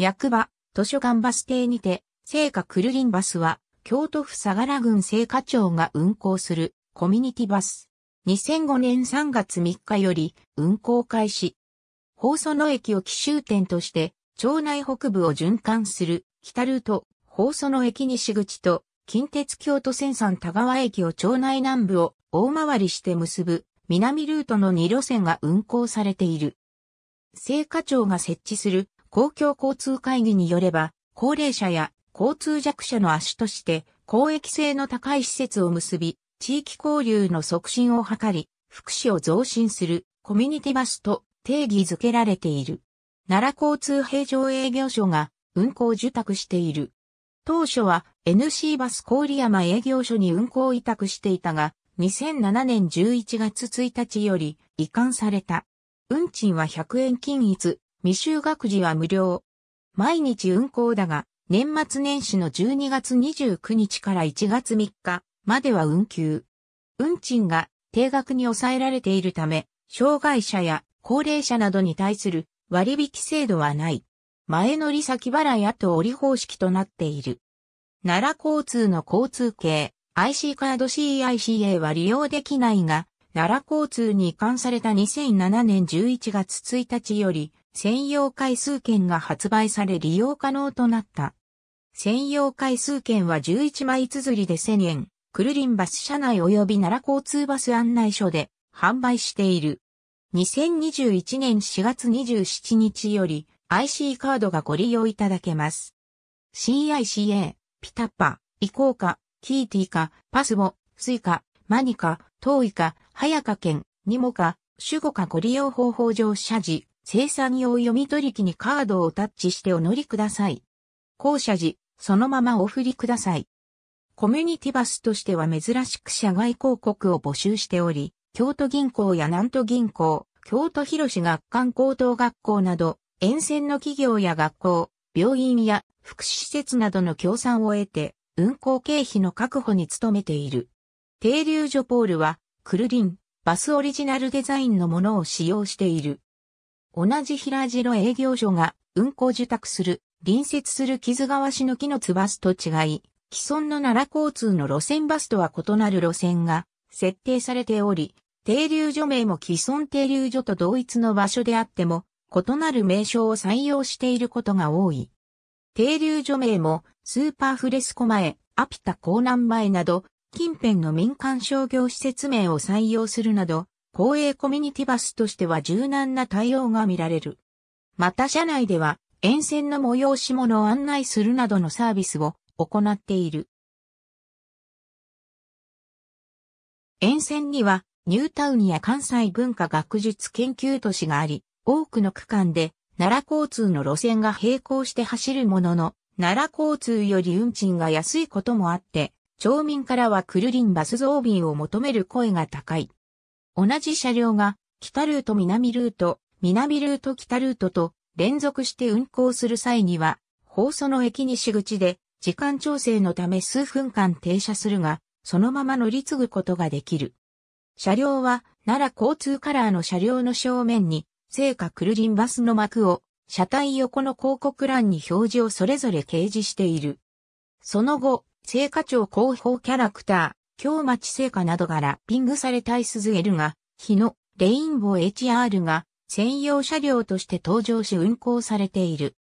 役場、図書館バス停にて、聖火クルリンバスは、京都府相良郡聖火町が運行するコミュニティバス。2005年3月3日より運行開始。放送の駅を奇襲点として、町内北部を循環する北ルート、放送の駅西口と、近鉄京都線山田川駅を町内南部を大回りして結ぶ南ルートの2路線が運行されている。聖火町が設置する公共交通会議によれば、高齢者や交通弱者の足として公益性の高い施設を結び、地域交流の促進を図り、福祉を増進するコミュニティバスと定義づけられている。奈良交通平常営業所が運行受託している。当初は NC バス郡山営業所に運行委託していたが、2007年11月1日より移管された。運賃は100円均一、未就学児は無料。毎日運行だが、年末年始の12月29日から1月3日までは運休。運賃が定額に抑えられているため、障害者や高齢者などに対する割引制度はない。前乗り先払い後折り方式となっている。奈良交通の交通系 IC カード CICA は利用できないが、奈良交通に移管された2007年11月1日より、専用回数券が発売され利用可能となった。専用回数券は11枚綴りで1000円、クルリンバス車内及び奈良交通バス案内所で販売している。2021年4月27日より IC カードがご利用いただけます。CICA、ピタッパ、イコーカ、キーティーカ、パスボ、スイカ、マニカ、トーイカ、ハヤカ券、ニモカ、ュゴカご利用方法上謝辞、生産用読み取り機にカードをタッチしてお乗りください。降車時、そのままお振りください。コミュニティバスとしては珍しく社外広告を募集しており、京都銀行や南都銀行、京都広市学館高等学校など、沿線の企業や学校、病院や福祉施設などの協賛を得て、運行経費の確保に努めている。停留所ポールは、クルリン、バスオリジナルデザインのものを使用している。同じ平城営業所が運行受託する、隣接する木津川市の木の津バスと違い、既存の奈良交通の路線バスとは異なる路線が設定されており、停留所名も既存停留所と同一の場所であっても、異なる名称を採用していることが多い。停留所名も、スーパーフレスコ前、アピタ港南前など、近辺の民間商業施設名を採用するなど、公営コミュニティバスとしては柔軟な対応が見られる。また車内では沿線の催し物を案内するなどのサービスを行っている。沿線にはニュータウンや関西文化学術研究都市があり、多くの区間で奈良交通の路線が並行して走るものの、奈良交通より運賃が安いこともあって、町民からはくるりんバス増便を求める声が高い。同じ車両が北ルート南ルート、南ルート北ルートと連続して運行する際には、放送の駅西口で時間調整のため数分間停車するが、そのまま乗り継ぐことができる。車両は奈良交通カラーの車両の正面に、聖火クルリンバスの幕を、車体横の広告欄に表示をそれぞれ掲示している。その後、聖火庁広報キャラクター、京町製菓などがラッピングされた ISZL が、日のレインボー HR が専用車両として登場し運行されている。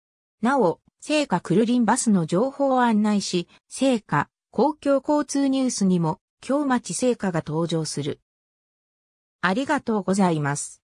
なお、聖火クルリンバスの情報を案内し、聖火公共交通ニュースにも、京町聖火が登場する。ありがとうございます。